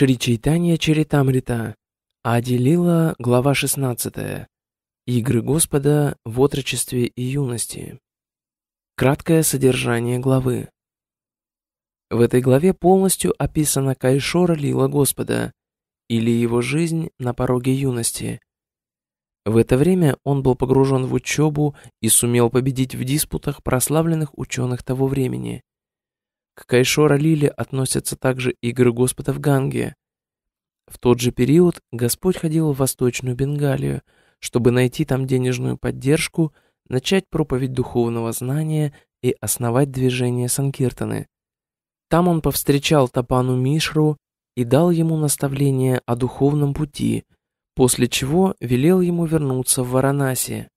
Шри Чайтанья Чаритамрита, Аделила, глава 16, Игры Господа в отрочестве и юности. Краткое содержание главы. В этой главе полностью описана Кайшора Лила Господа, или его жизнь на пороге юности. В это время он был погружен в учебу и сумел победить в диспутах прославленных ученых того времени. К Кайшора Лиле относятся также игры Господа в Ганге. В тот же период Господь ходил в Восточную Бенгалию, чтобы найти там денежную поддержку, начать проповедь духовного знания и основать движение Санкиртаны. Там он повстречал Тапану Мишру и дал ему наставление о духовном пути, после чего велел ему вернуться в Варанаси.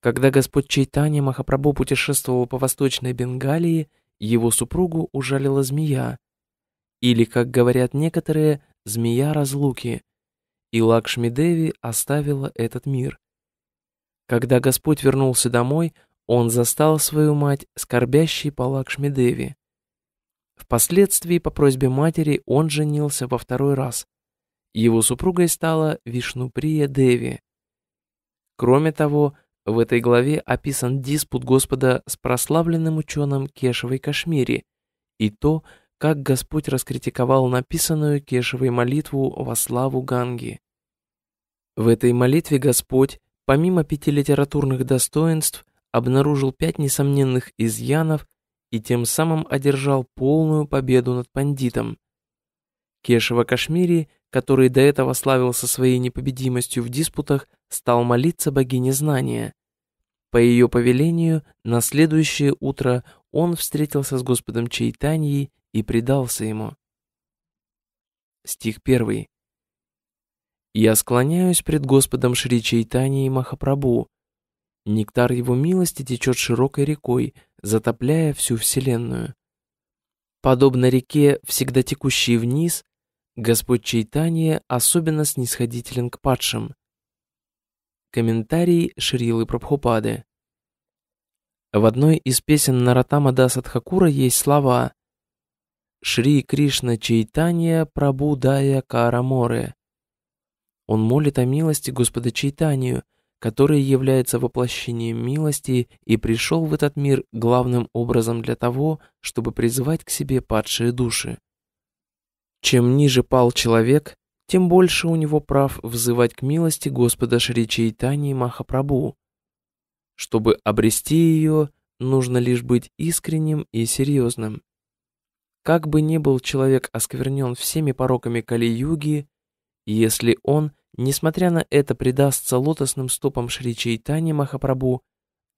Когда Господь Чайтани Махапрабху путешествовал по Восточной Бенгалии, его супругу ужалила змея. Или, как говорят некоторые, змея разлуки. И Лакшмидеви оставила этот мир. Когда Господь вернулся домой, он застал свою мать, скорбящей по Лакшмидеви. Впоследствии, по просьбе матери, он женился во второй раз. Его супругой стала Вишнуприя Деви. Кроме того, в этой главе описан диспут Господа с прославленным ученым Кешевой Кашмири и то, как Господь раскритиковал написанную Кешевой молитву во славу Ганги. В этой молитве Господь, помимо пяти литературных достоинств, обнаружил пять несомненных изъянов и тем самым одержал полную победу над пандитом. Кешева Кашмири, который до этого славился своей непобедимостью в диспутах, стал молиться богине знания. По ее повелению, на следующее утро он встретился с Господом Чайтаньей и предался ему. Стих 1. «Я склоняюсь пред Господом Шри Чайтаньей Махапрабу. Нектар его милости течет широкой рекой, затопляя всю вселенную. Подобно реке, всегда текущей вниз, Господь Чайтанья особенно снисходителен к падшим – Комментарий Шрилы Прабхупады. В одной из песен Наратама Дасадхакура есть слова «Шри Кришна Чайтанья Прабу Дая Караморе». Он молит о милости Господа Чайтанью, который является воплощением милости и пришел в этот мир главным образом для того, чтобы призывать к себе падшие души. Чем ниже пал человек, тем больше у него прав взывать к милости Господа Шри Чайтани Махапрабху. Чтобы обрести ее, нужно лишь быть искренним и серьезным. Как бы ни был человек осквернен всеми пороками Кали-юги, если он, несмотря на это, предастся лотосным стопам Шри Чайтани Махапрабху,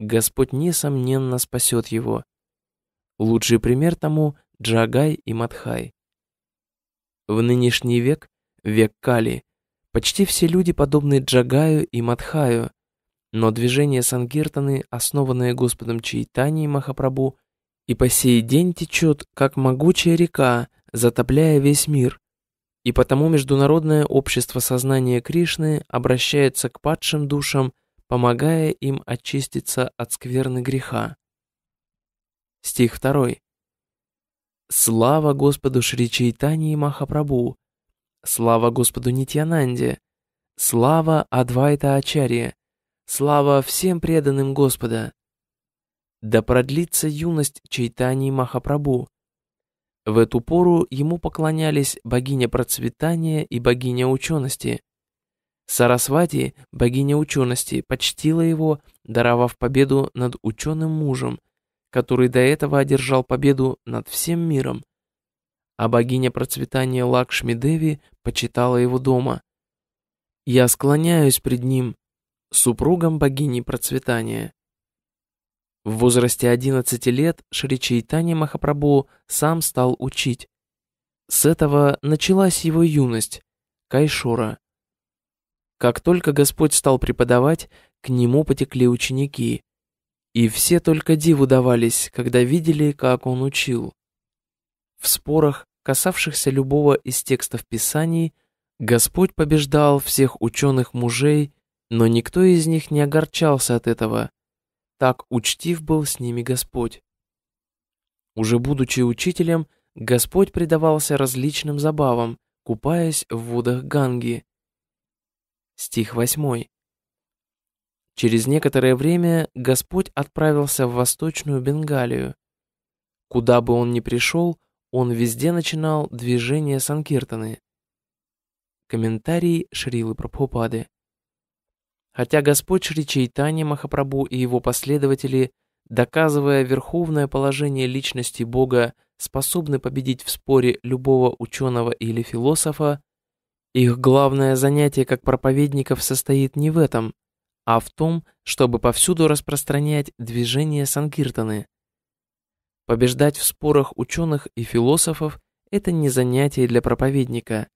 Господь, несомненно, спасет его. Лучший пример тому – Джагай и Мадхай. В нынешний век век Кали. Почти все люди подобны Джагаю и Матхаю, но движение Сангиртаны, основанное Господом Чайтани Махапрабу, и по сей день течет, как могучая река, затопляя весь мир. И потому Международное общество сознания Кришны обращается к падшим душам, помогая им очиститься от скверны греха. Стих 2. Слава Господу Шри Чайтани и Махапрабху, Слава Господу Нитьянанде! Слава Адвайта Ачарье! Слава всем преданным Господа! Да продлится юность Чайтани Махапрабу. В эту пору ему поклонялись богиня процветания и богиня учености. Сарасвати, богиня учености, почтила его, даровав победу над ученым мужем, который до этого одержал победу над всем миром а богиня процветания Лакшми Деви почитала его дома. Я склоняюсь пред ним, супругом богини процветания. В возрасте 11 лет Шри Чайтани Махапрабху сам стал учить. С этого началась его юность, Кайшора. Как только Господь стал преподавать, к нему потекли ученики. И все только диву давались, когда видели, как он учил. В спорах касавшихся любого из текстов Писаний, Господь побеждал всех ученых-мужей, но никто из них не огорчался от этого. Так учтив был с ними Господь. Уже будучи учителем, Господь предавался различным забавам, купаясь в водах Ганги. Стих 8. Через некоторое время Господь отправился в Восточную Бенгалию. Куда бы он ни пришел, он везде начинал движение Санкиртаны. Комментарий Шрилы Прабхупады. Хотя Господь Шри Чайтани Махапрабху и его последователи, доказывая верховное положение личности Бога, способны победить в споре любого ученого или философа, их главное занятие как проповедников состоит не в этом, а в том, чтобы повсюду распространять движение Санкиртаны – Побеждать в спорах ученых и философов – это не занятие для проповедника.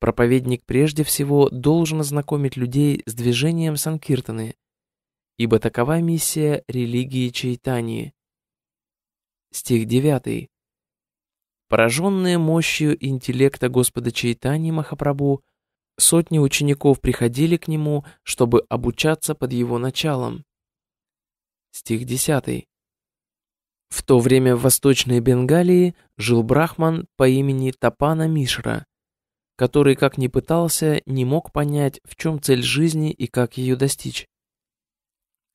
Проповедник прежде всего должен знакомить людей с движением Санкиртаны, ибо такова миссия религии Чайтании. Стих 9. Пораженные мощью интеллекта Господа Чайтани Махапрабу, сотни учеников приходили к нему, чтобы обучаться под его началом. Стих 10. В то время в Восточной Бенгалии жил брахман по имени Тапана Мишра, который, как ни пытался, не мог понять, в чем цель жизни и как ее достичь.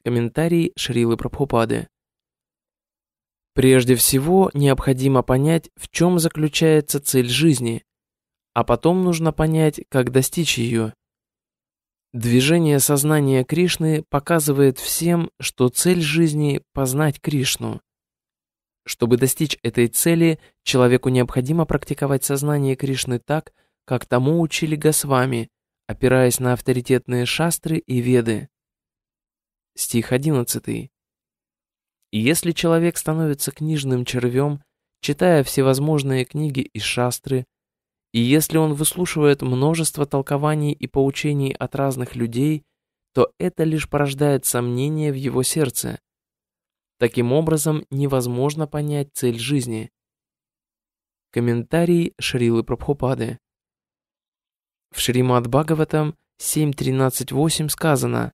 Комментарий Шрилы Прабхупады. Прежде всего, необходимо понять, в чем заключается цель жизни, а потом нужно понять, как достичь ее. Движение сознания Кришны показывает всем, что цель жизни – познать Кришну. Чтобы достичь этой цели, человеку необходимо практиковать сознание Кришны так, как тому учили Госвами, опираясь на авторитетные шастры и веды. Стих 11. если человек становится книжным червем, читая всевозможные книги и шастры, и если он выслушивает множество толкований и поучений от разных людей, то это лишь порождает сомнения в его сердце, Таким образом, невозможно понять цель жизни. Комментарий Шрилы Прабхупады. В Шримад Бхагаватам 7.13.8 сказано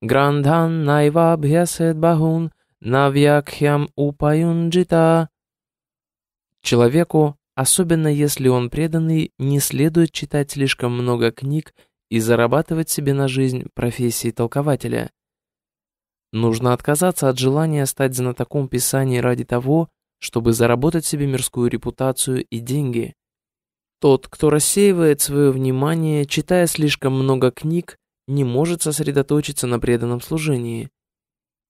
«Грандхан найва бхясет бахун навьякхям упаюнджита» Человеку, особенно если он преданный, не следует читать слишком много книг и зарабатывать себе на жизнь профессией толкователя. Нужно отказаться от желания стать знатоком Писания ради того, чтобы заработать себе мирскую репутацию и деньги. Тот, кто рассеивает свое внимание, читая слишком много книг, не может сосредоточиться на преданном служении.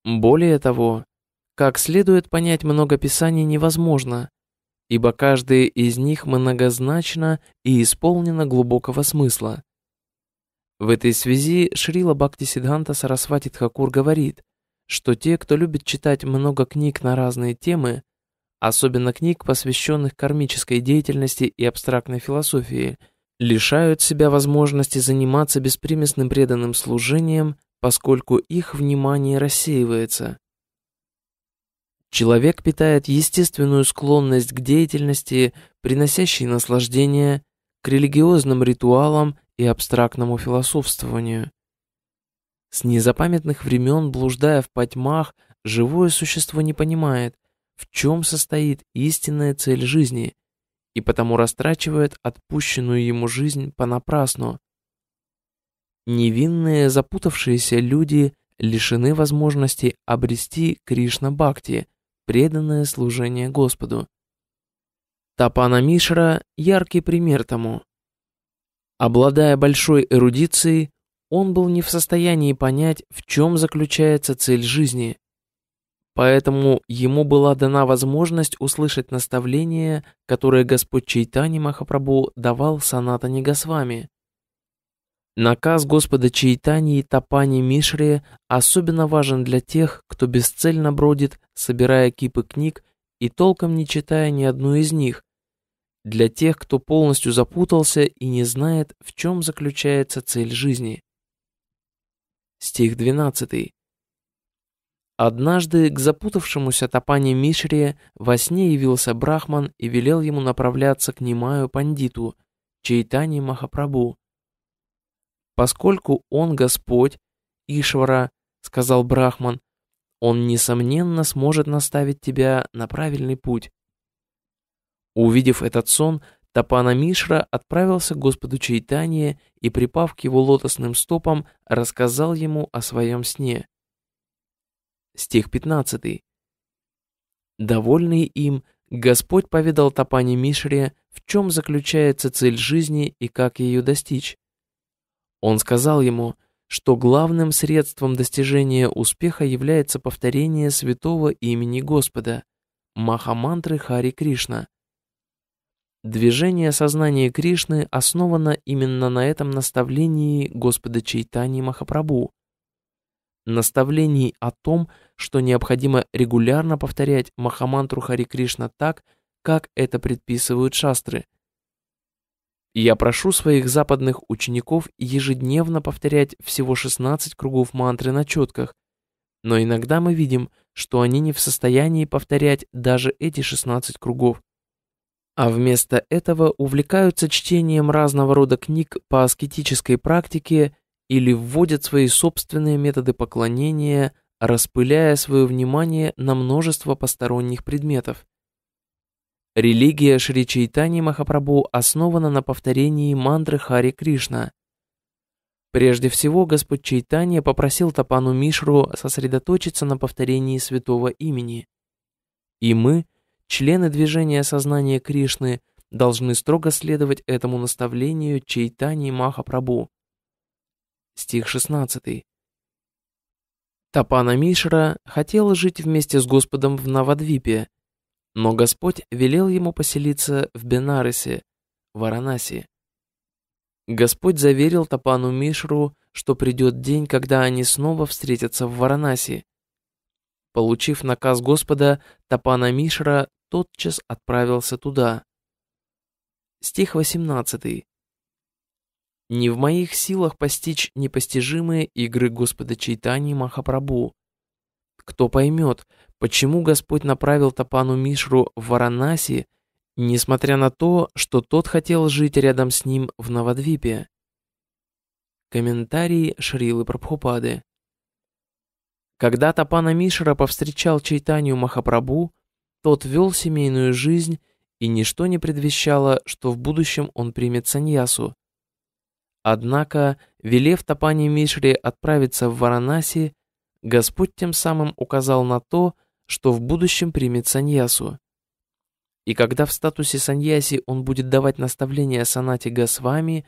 Более того, как следует понять много писаний невозможно, ибо каждое из них многозначно и исполнено глубокого смысла. В этой связи Шрила Бхакти Сиддханта Сарасвати Тхакур говорит, что те, кто любит читать много книг на разные темы, особенно книг, посвященных кармической деятельности и абстрактной философии, лишают себя возможности заниматься беспримесным преданным служением, поскольку их внимание рассеивается. Человек питает естественную склонность к деятельности, приносящей наслаждение, к религиозным ритуалам и абстрактному философствованию. С незапамятных времен, блуждая в потьмах, живое существо не понимает, в чем состоит истинная цель жизни, и потому растрачивает отпущенную ему жизнь понапрасну. Невинные запутавшиеся люди лишены возможности обрести Кришна-бхакти, преданное служение Господу. Тапана Мишра – яркий пример тому. Обладая большой эрудицией, он был не в состоянии понять, в чем заключается цель жизни. Поэтому ему была дана возможность услышать наставление, которое Господь Чайтани Махапрабху давал Саната Нигасвами. Наказ Господа Чайтани и Тапани Мишре особенно важен для тех, кто бесцельно бродит, собирая кипы книг и толком не читая ни одну из них, для тех, кто полностью запутался и не знает, в чем заключается цель жизни стих 12. Однажды к запутавшемуся Тапане Мишре во сне явился Брахман и велел ему направляться к Нимаю Пандиту, Чайтани Махапрабу. «Поскольку он Господь, Ишвара, — сказал Брахман, — он, несомненно, сможет наставить тебя на правильный путь». Увидев этот сон, Тапана Мишра отправился к Господу Чайтания и, припав к его лотосным стопам, рассказал ему о своем сне. Стих 15. Довольный им, Господь поведал Тапане Мишре, в чем заключается цель жизни и как ее достичь. Он сказал ему, что главным средством достижения успеха является повторение святого имени Господа, Махамантры Хари Кришна – Движение сознания Кришны основано именно на этом наставлении Господа Чайтани Махапрабху. наставлении о том, что необходимо регулярно повторять Махамантру Хари Кришна так, как это предписывают шастры. Я прошу своих западных учеников ежедневно повторять всего 16 кругов мантры на четках, но иногда мы видим, что они не в состоянии повторять даже эти 16 кругов, а вместо этого увлекаются чтением разного рода книг по аскетической практике или вводят свои собственные методы поклонения, распыляя свое внимание на множество посторонних предметов. Религия Шри Чайтани Махапрабху основана на повторении мантры Хари Кришна. Прежде всего, Господь Чайтанья попросил Тапану Мишру сосредоточиться на повторении святого имени. И мы – Члены движения сознания Кришны должны строго следовать этому наставлению Чайтани Махапрабу. Стих 16. Тапана Мишра хотел жить вместе с Господом в Навадвипе, но Господь велел ему поселиться в Бенарисе, Варанаси. Господь заверил Тапану Мишру, что придет день, когда они снова встретятся в Варанаси. Получив наказ Господа, Тапана Мишра тотчас отправился туда. Стих 18. «Не в моих силах постичь непостижимые игры Господа Чайтани Махапрабху. Кто поймет, почему Господь направил Тапану Мишру в Варанаси, несмотря на то, что тот хотел жить рядом с ним в Навадвипе. Комментарии Шрилы Прабхупады. Когда Тапана Мишра повстречал Чайтанию Махапрабу. Тот вел семейную жизнь, и ничто не предвещало, что в будущем он примет саньясу. Однако, велев Тапани Мишри отправиться в Варанаси, Господь тем самым указал на то, что в будущем примет саньясу. И когда в статусе саньяси он будет давать наставления Санати Госвами,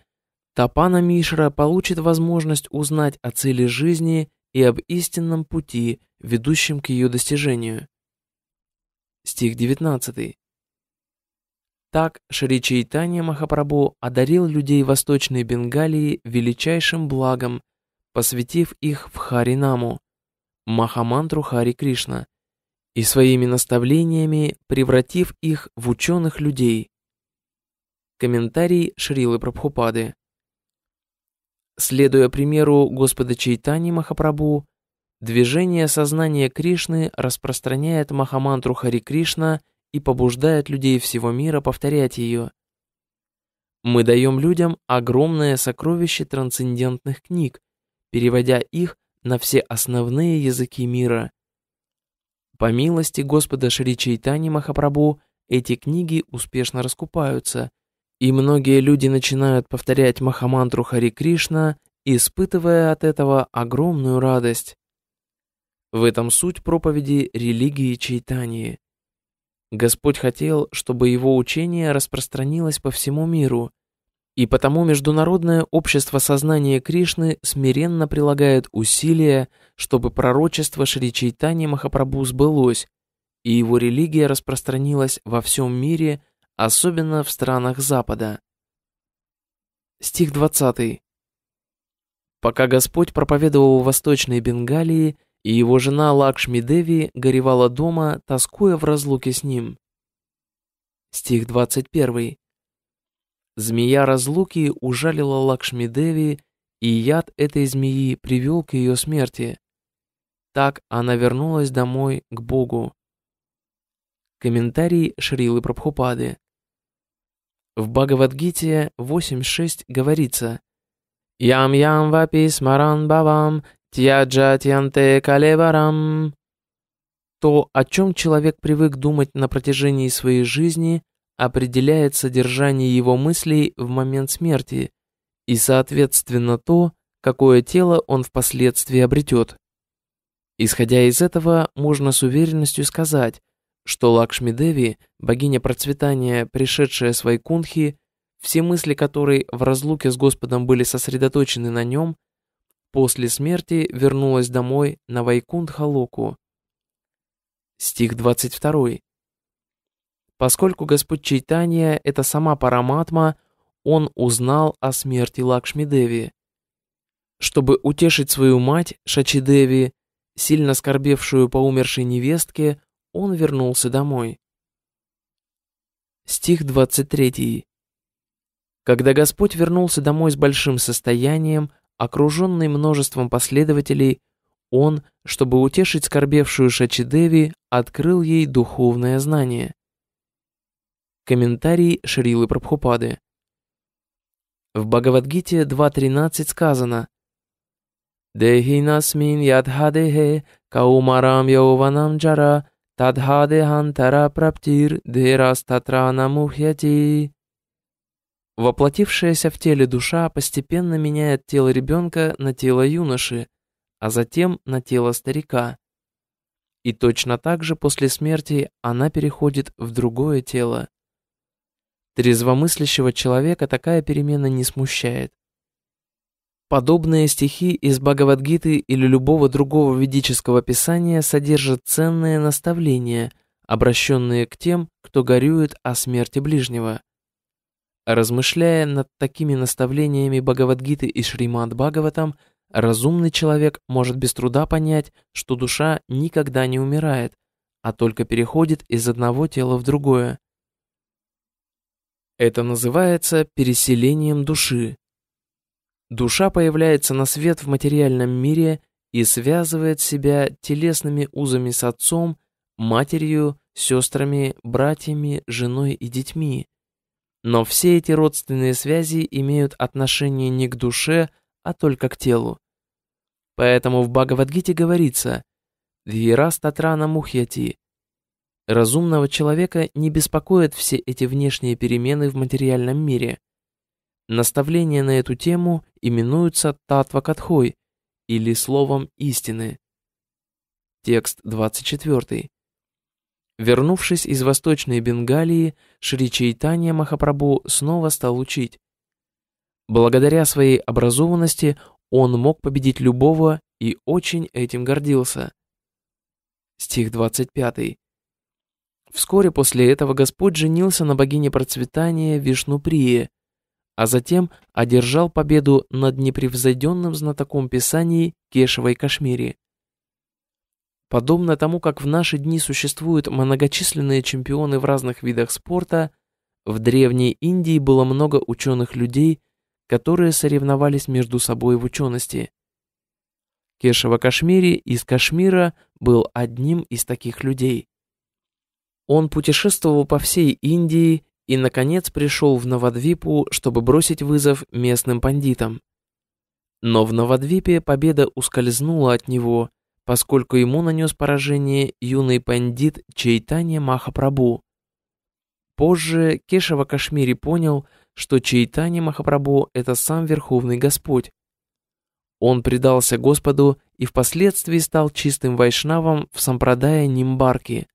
Тапана Мишра получит возможность узнать о цели жизни и об истинном пути, ведущем к ее достижению стих 19. Так Шри Чайтанья Махапрабху одарил людей Восточной Бенгалии величайшим благом, посвятив их в Харинаму, Махамантру Хари Кришна, и своими наставлениями превратив их в ученых людей. Комментарий Шрилы Прабхупады. Следуя примеру Господа Чайтани Махапрабху, Движение сознания Кришны распространяет Махамантру Хари Кришна и побуждает людей всего мира повторять ее. Мы даем людям огромное сокровище трансцендентных книг, переводя их на все основные языки мира. По милости Господа Шри Чайтани Махапрабху эти книги успешно раскупаются, и многие люди начинают повторять Махамантру Хари Кришна, испытывая от этого огромную радость. В этом суть проповеди религии Чайтании. Господь хотел, чтобы его учение распространилось по всему миру, и потому Международное общество сознания Кришны смиренно прилагает усилия, чтобы пророчество Шри Чайтани Махапрабху сбылось, и его религия распространилась во всем мире, особенно в странах Запада. Стих 20. Пока Господь проповедовал в Восточной Бенгалии, и его жена Лакшми Деви горевала дома, тоскуя в разлуке с ним. Стих 21. Змея разлуки ужалила Лакшми Деви, и яд этой змеи привел к ее смерти. Так она вернулась домой к Богу. Комментарий Шрилы Прабхупады. В Бхагавадгите 8.6 говорится «Ям-ям вапи смаран бавам Тьяджатьянте калеварам. То, о чем человек привык думать на протяжении своей жизни, определяет содержание его мыслей в момент смерти и, соответственно, то, какое тело он впоследствии обретет. Исходя из этого, можно с уверенностью сказать, что Лакшмидеви, богиня процветания, пришедшая с Вайкунхи, все мысли которой в разлуке с Господом были сосредоточены на нем – После смерти вернулась домой на Вайкунд-Халоку. Стих 22. Поскольку Господь Чайтанья – это сама Параматма, он узнал о смерти Лакшмидеви. Чтобы утешить свою мать, Шачидеви, сильно скорбевшую по умершей невестке, он вернулся домой. Стих 23. Когда Господь вернулся домой с большим состоянием, Окруженный множеством последователей, он, чтобы утешить скорбевшую Шачидеви, открыл ей духовное знание. Комментарий Шрилы Прабхупады. В Бхагавадгите 2.13 сказано «Дехинасмин ядхадехе каумарам яованам джара тадхадехантара праптир дерастатра намухьяти». Воплотившаяся в теле душа постепенно меняет тело ребенка на тело юноши, а затем на тело старика. И точно так же после смерти она переходит в другое тело. Трезвомыслящего человека такая перемена не смущает. Подобные стихи из Бхагавадгиты или любого другого ведического писания содержат ценные наставления, обращенные к тем, кто горюет о смерти ближнего. Размышляя над такими наставлениями Бхагавадгиты и Шримад Бхагаватам, разумный человек может без труда понять, что душа никогда не умирает, а только переходит из одного тела в другое. Это называется переселением души. Душа появляется на свет в материальном мире и связывает себя телесными узами с отцом, матерью, сестрами, братьями, женой и детьми. Но все эти родственные связи имеют отношение не к душе, а только к телу. Поэтому в Бхагавадгите говорится «Дьерас татрана мухьяти» Разумного человека не беспокоят все эти внешние перемены в материальном мире. Наставления на эту тему именуются татвакатхой или словом истины. Текст 24. Вернувшись из Восточной Бенгалии, Шри Чайтанья Махапрабу снова стал учить. Благодаря своей образованности он мог победить любого и очень этим гордился. Стих 25. Вскоре после этого Господь женился на богине процветания Вишнуприи, а затем одержал победу над непревзойденным знатоком Писаний Кешевой Кашмири. Подобно тому, как в наши дни существуют многочисленные чемпионы в разных видах спорта, в Древней Индии было много ученых-людей, которые соревновались между собой в учености. Кешева Кашмири из Кашмира был одним из таких людей. Он путешествовал по всей Индии и, наконец, пришел в Новодвипу, чтобы бросить вызов местным пандитам. Но в Новодвипе победа ускользнула от него – поскольку ему нанес поражение юный пандит Чайтанья Махапрабу. Позже Кешева Кашмири понял, что Чайтанья Махапрабу – это сам Верховный Господь. Он предался Господу и впоследствии стал чистым вайшнавом в Сампрадая Нимбарке.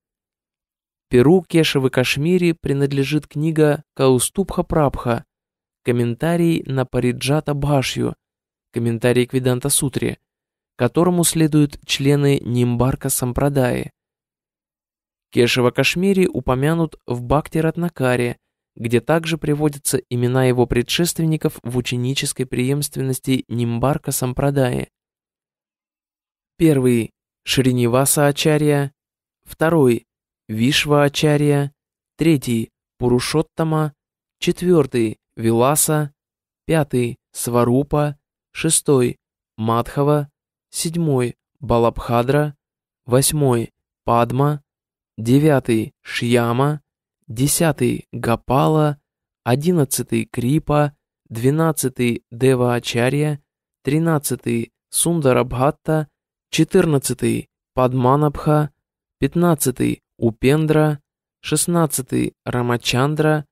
Перу Кешевы Кашмири принадлежит книга Каустубха Прабха, комментарий на Париджата Башью, комментарий к Веданта Сутре – которому следуют члены Нимбарка Сампрадаи. Кешева Кашмири упомянут в Бхакти где также приводятся имена его предшественников в ученической преемственности Нимбарка Сампрадаи. Первый – Шриниваса Ачарья, второй – Вишва Ачарья, третий – Пурушоттама, четвертый – Виласа, пятый – Сварупа, шестой – Мадхава, седьмой – Балабхадра, восьмой – Падма, девятый – Шьяма, десятый – Гапала, одиннадцатый – Крипа, двенадцатый – Деваачарья, тринадцатый – Сундарабхатта, четырнадцатый – Падманабха, пятнадцатый – Упендра, шестнадцатый – Рамачандра,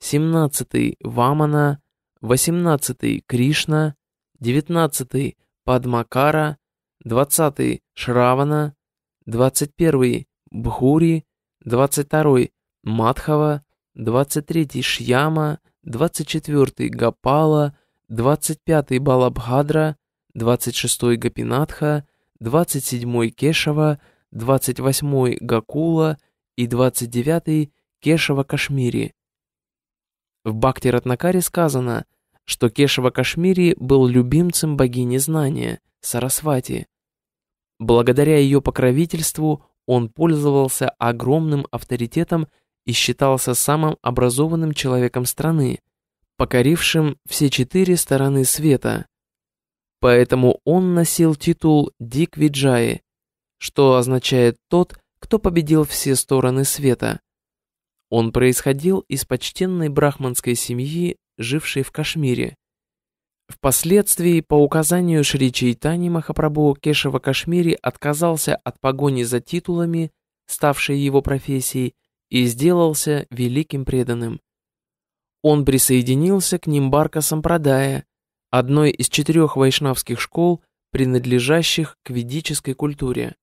семнадцатый – Вамана, восемнадцатый – Кришна, девятнадцатый – Падмакара, 20-й Шравана, 21-й Бхури, 22-й Мадхава, 23-й Шьяма, 24-й Гапала, 25-й Балабхадра, 26-й Гапинатха, 27-й Кешава, 28-й Гакула и 29-й Кешава Кашмири. В Бхакти Ратнакаре сказано, что Кешава Кашмири был любимцем богини знания, Сарасвати, Благодаря ее покровительству он пользовался огромным авторитетом и считался самым образованным человеком страны, покорившим все четыре стороны света. Поэтому он носил титул Дик Виджаи, что означает «тот, кто победил все стороны света». Он происходил из почтенной брахманской семьи, жившей в Кашмире, Впоследствии, по указанию Шри Чайтани Махапрабху Кешева Кашмири отказался от погони за титулами, ставшей его профессией, и сделался великим преданным. Он присоединился к Нимбарка Сампрадая, одной из четырех вайшнавских школ, принадлежащих к ведической культуре.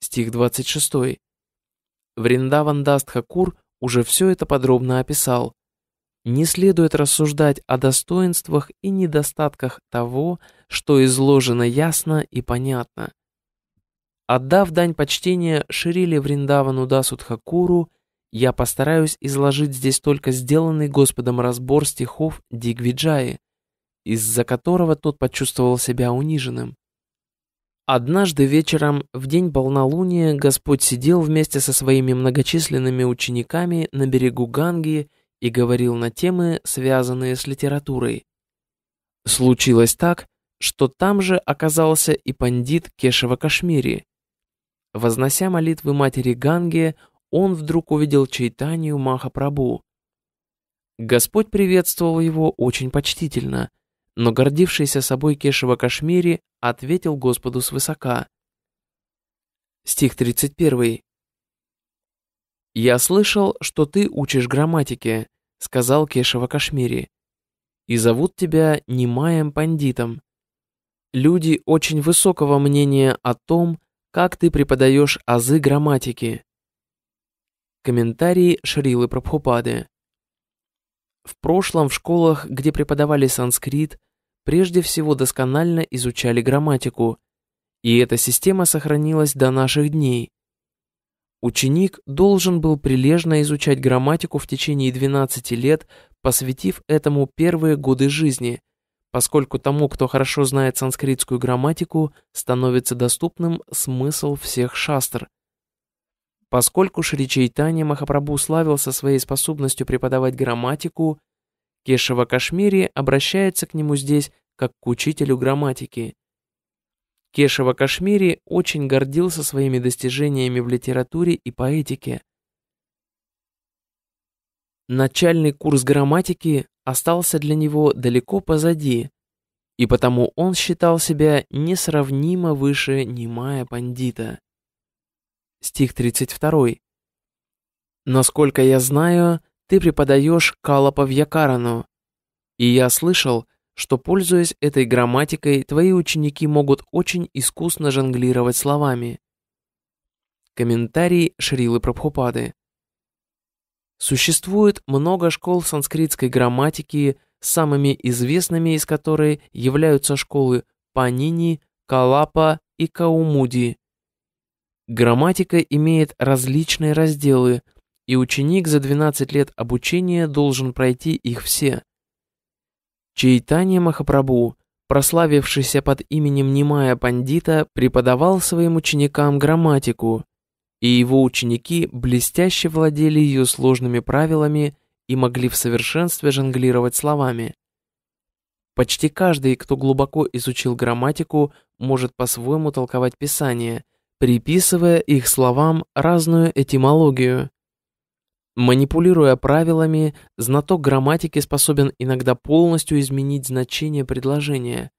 Стих 26. Вриндаван Дастхакур уже все это подробно описал – не следует рассуждать о достоинствах и недостатках того, что изложено ясно и понятно. Отдав дань почтения Ширили Вриндавану Дасудхакуру, я постараюсь изложить здесь только сделанный Господом разбор стихов Дигвиджаи, из-за которого тот почувствовал себя униженным. Однажды вечером, в день полнолуния, Господь сидел вместе со своими многочисленными учениками на берегу Ганги и говорил на темы, связанные с литературой. Случилось так, что там же оказался и пандит Кешева Кашмири. Вознося молитвы матери Ганге, он вдруг увидел Чайтанию Махапрабу. Господь приветствовал его очень почтительно, но гордившийся собой Кешева Кашмири ответил Господу свысока. Стих 31. «Я слышал, что ты учишь грамматике», — сказал Кешева Кашмири. «И зовут тебя Немаем Пандитом. Люди очень высокого мнения о том, как ты преподаешь азы грамматики». Комментарии Шрилы Прабхупады. В прошлом в школах, где преподавали санскрит, прежде всего досконально изучали грамматику, и эта система сохранилась до наших дней. Ученик должен был прилежно изучать грамматику в течение 12 лет, посвятив этому первые годы жизни, поскольку тому, кто хорошо знает санскритскую грамматику, становится доступным смысл всех шастр. Поскольку Шри Чайтанья Махапрабху славился своей способностью преподавать грамматику, Кешева Кашмири обращается к нему здесь как к учителю грамматики – Кешева Кашмири очень гордился своими достижениями в литературе и поэтике. Начальный курс грамматики остался для него далеко позади, и потому он считал себя несравнимо выше немая пандита. Стих 32. «Насколько я знаю, ты преподаешь Калапа Якарану, и я слышал, что, пользуясь этой грамматикой, твои ученики могут очень искусно жонглировать словами. Комментарий Шрилы Прабхупады. Существует много школ санскритской грамматики, самыми известными из которой являются школы Панини, Калапа и Каумуди. Грамматика имеет различные разделы, и ученик за 12 лет обучения должен пройти их все – Чайтанья Махапрабху, прославившийся под именем Нимая Пандита, преподавал своим ученикам грамматику, и его ученики блестяще владели ее сложными правилами и могли в совершенстве жонглировать словами. Почти каждый, кто глубоко изучил грамматику, может по-своему толковать Писание, приписывая их словам разную этимологию. Манипулируя правилами, знаток грамматики способен иногда полностью изменить значение предложения.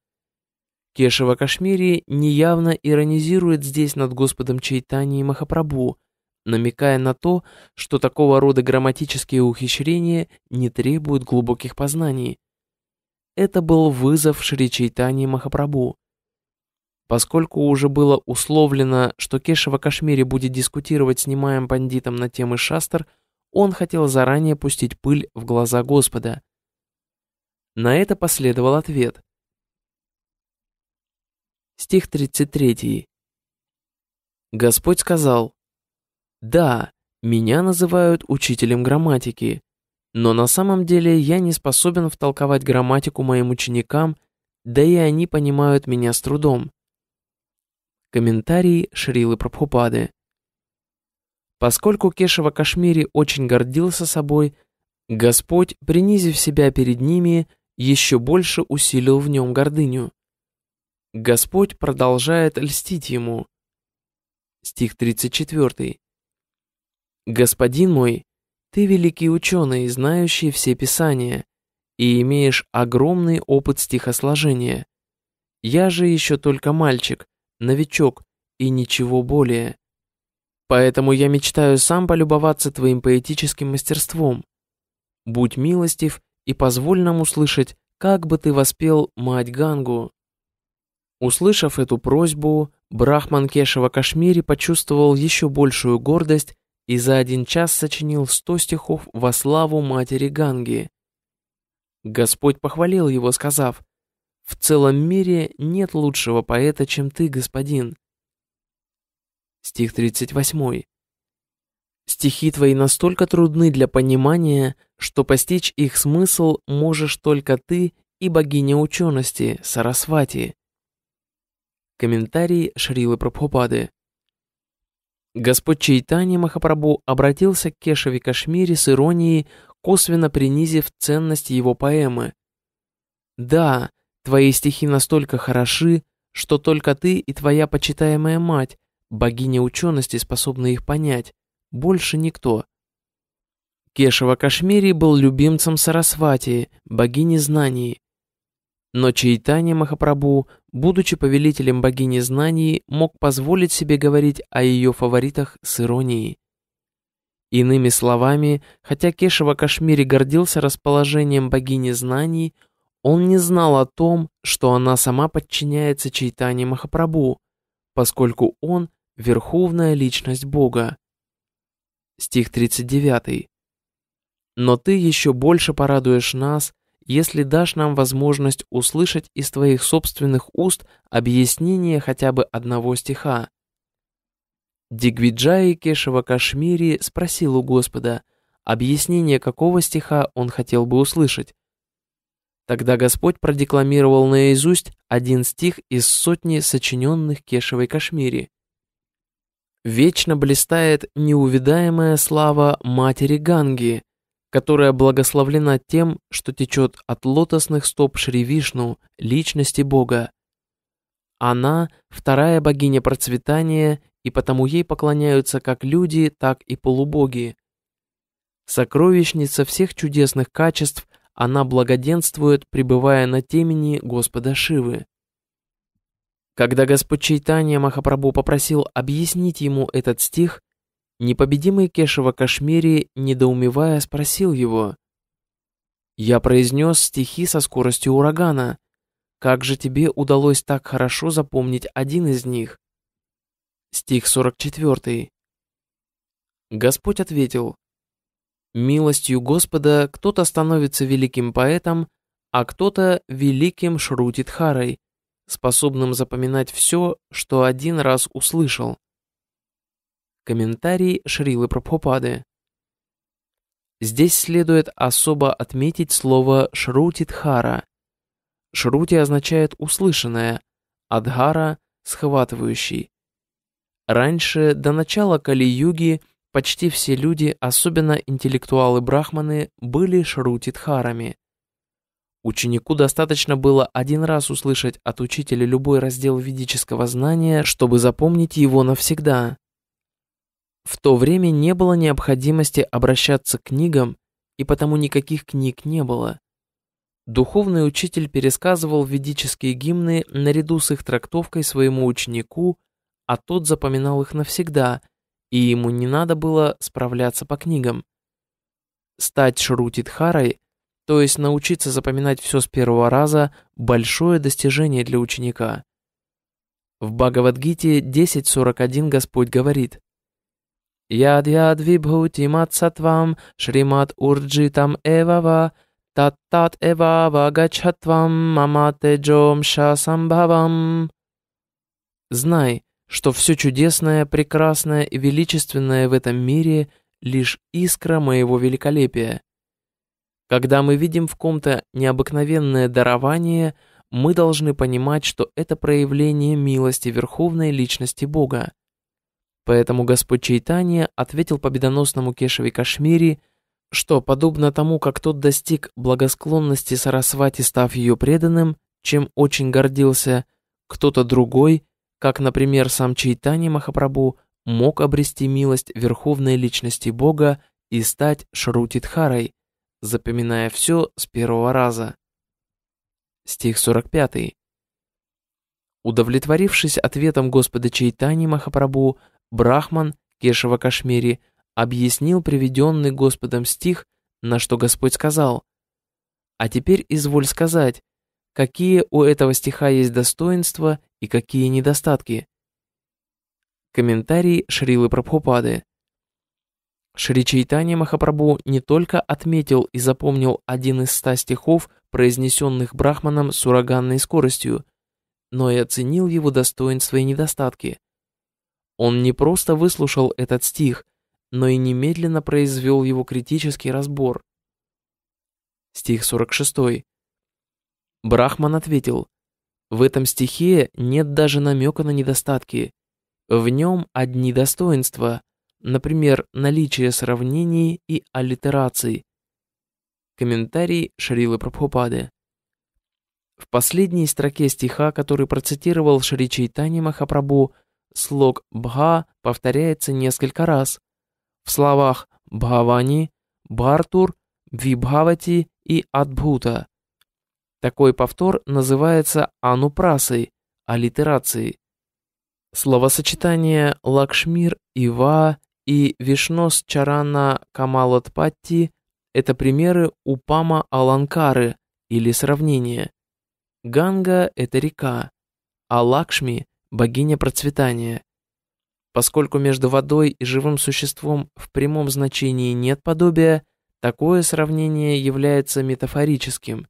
Кешева Кашмири неявно иронизирует здесь над Господом Чайтани и Махапрабху, намекая на то, что такого рода грамматические ухищрения не требуют глубоких познаний. Это был вызов Шри Чайтани Махапрабху. Поскольку уже было условлено, что Кешева Кашмири будет дискутировать с Нимаем Пандитом на темы шастр – он хотел заранее пустить пыль в глаза Господа. На это последовал ответ. Стих 33. Господь сказал, «Да, меня называют учителем грамматики, но на самом деле я не способен втолковать грамматику моим ученикам, да и они понимают меня с трудом». Комментарий Шрилы Прабхупады. Поскольку Кешева Кашмири очень гордился собой, Господь, принизив себя перед ними, еще больше усилил в нем гордыню. Господь продолжает льстить ему. Стих 34. «Господин мой, ты великий ученый, знающий все писания, и имеешь огромный опыт стихосложения. Я же еще только мальчик, новичок и ничего более. Поэтому я мечтаю сам полюбоваться твоим поэтическим мастерством. Будь милостив и позволь нам услышать, как бы ты воспел мать Гангу». Услышав эту просьбу, Брахман Кешева Кашмири почувствовал еще большую гордость и за один час сочинил сто стихов во славу матери Ганги. Господь похвалил его, сказав, «В целом мире нет лучшего поэта, чем ты, господин стих 38. «Стихи твои настолько трудны для понимания, что постичь их смысл можешь только ты и богиня учености Сарасвати». Комментарий Шрилы Прабхупады. Господь Чайтани Махапрабху обратился к Кешеви Кашмире с иронией, косвенно принизив ценность его поэмы. «Да, твои стихи настолько хороши, что только ты и твоя почитаемая мать Богиня учености способна их понять. Больше никто. Кешева Кашмири был любимцем Сарасвати, богини знаний. Но Чайтани Махапрабу, будучи повелителем богини знаний, мог позволить себе говорить о ее фаворитах с иронией. Иными словами, хотя Кешева Кашмири гордился расположением богини знаний, он не знал о том, что она сама подчиняется Чайтане Махапрабу, поскольку он верховная личность Бога. Стих 39. «Но ты еще больше порадуешь нас, если дашь нам возможность услышать из твоих собственных уст объяснение хотя бы одного стиха». Дигвиджай Кешева Кашмири спросил у Господа, объяснение какого стиха он хотел бы услышать. Тогда Господь продекламировал наизусть один стих из сотни сочиненных Кешевой Кашмири вечно блистает неувидаемая слава матери Ганги, которая благословлена тем, что течет от лотосных стоп Шри Вишну, личности Бога. Она – вторая богиня процветания, и потому ей поклоняются как люди, так и полубоги. Сокровищница всех чудесных качеств, она благоденствует, пребывая на темени Господа Шивы. Когда Господь Чайтанья Махапрабху попросил объяснить ему этот стих, непобедимый Кешева Кашмири, недоумевая, спросил его, «Я произнес стихи со скоростью урагана. Как же тебе удалось так хорошо запомнить один из них?» Стих 44. Господь ответил, «Милостью Господа кто-то становится великим поэтом, а кто-то великим Шрутитхарой, способным запоминать все, что один раз услышал. Комментарий Шрилы Прабхупады. Здесь следует особо отметить слово шрутидхара. «Шрути» означает «услышанное», «адхара» — «схватывающий». Раньше, до начала Кали-юги, почти все люди, особенно интеллектуалы-брахманы, были шрутидхарами. Ученику достаточно было один раз услышать от учителя любой раздел ведического знания, чтобы запомнить его навсегда. В то время не было необходимости обращаться к книгам, и потому никаких книг не было. Духовный учитель пересказывал ведические гимны наряду с их трактовкой своему ученику, а тот запоминал их навсегда, и ему не надо было справляться по книгам. Стать Шрутидхарой – то есть научиться запоминать все с первого раза – большое достижение для ученика. В Бхагавадгите 10.41 Господь говорит «Яд яд вибхути матсатвам шримат урджитам эвава тат эвава гачатвам мамате джом Знай, что все чудесное, прекрасное и величественное в этом мире – лишь искра моего великолепия – когда мы видим в ком-то необыкновенное дарование, мы должны понимать, что это проявление милости Верховной Личности Бога. Поэтому Господь Чайтанья ответил победоносному Кешеви Кашмири, что, подобно тому, как тот достиг благосклонности Сарасвати, став ее преданным, чем очень гордился, кто-то другой, как, например, сам Чайтани Махапрабху, мог обрести милость Верховной Личности Бога и стать Шрутидхарой, запоминая все с первого раза. Стих 45. Удовлетворившись ответом Господа Чайтани Махапрабху, Брахман Кешева Кашмири объяснил приведенный Господом стих, на что Господь сказал. «А теперь изволь сказать, какие у этого стиха есть достоинства и какие недостатки». Комментарий Шрилы Прабхупады – Шри Чайтани Махапрабху не только отметил и запомнил один из ста стихов, произнесенных Брахманом с ураганной скоростью, но и оценил его достоинства и недостатки. Он не просто выслушал этот стих, но и немедленно произвел его критический разбор. Стих 46. Брахман ответил, «В этом стихе нет даже намека на недостатки. В нем одни достоинства, например, наличие сравнений и аллитераций. Комментарий Шрилы Прабхупады. В последней строке стиха, который процитировал Шри Чайтани Махапрабху, слог «бха» повторяется несколько раз. В словах «бхавани», «бартур», «вибхавати» и «адбхута». Такой повтор называется анупрасой, аллитерацией. Словосочетание «лакшмир», «ива» и Вишнос Чарана Камалатпатти – это примеры Упама Аланкары или сравнения. Ганга – это река, а Лакшми – богиня процветания. Поскольку между водой и живым существом в прямом значении нет подобия, такое сравнение является метафорическим.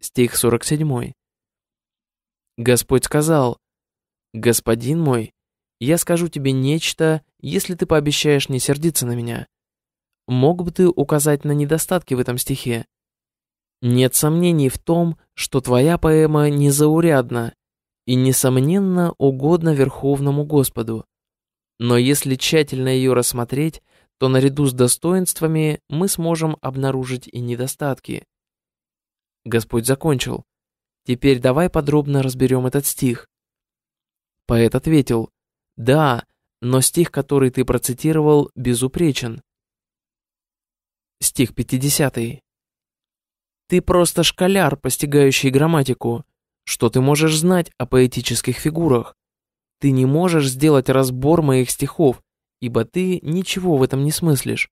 Стих 47. Господь сказал, «Господин мой, я скажу тебе нечто, если ты пообещаешь не сердиться на меня. Мог бы ты указать на недостатки в этом стихе? Нет сомнений в том, что твоя поэма незаурядна и, несомненно, угодна Верховному Господу. Но если тщательно ее рассмотреть, то наряду с достоинствами мы сможем обнаружить и недостатки. Господь закончил. Теперь давай подробно разберем этот стих. Поэт ответил, «Да, но стих, который ты процитировал, безупречен. Стих 50. Ты просто шкаляр, постигающий грамматику. Что ты можешь знать о поэтических фигурах? Ты не можешь сделать разбор моих стихов, ибо ты ничего в этом не смыслишь.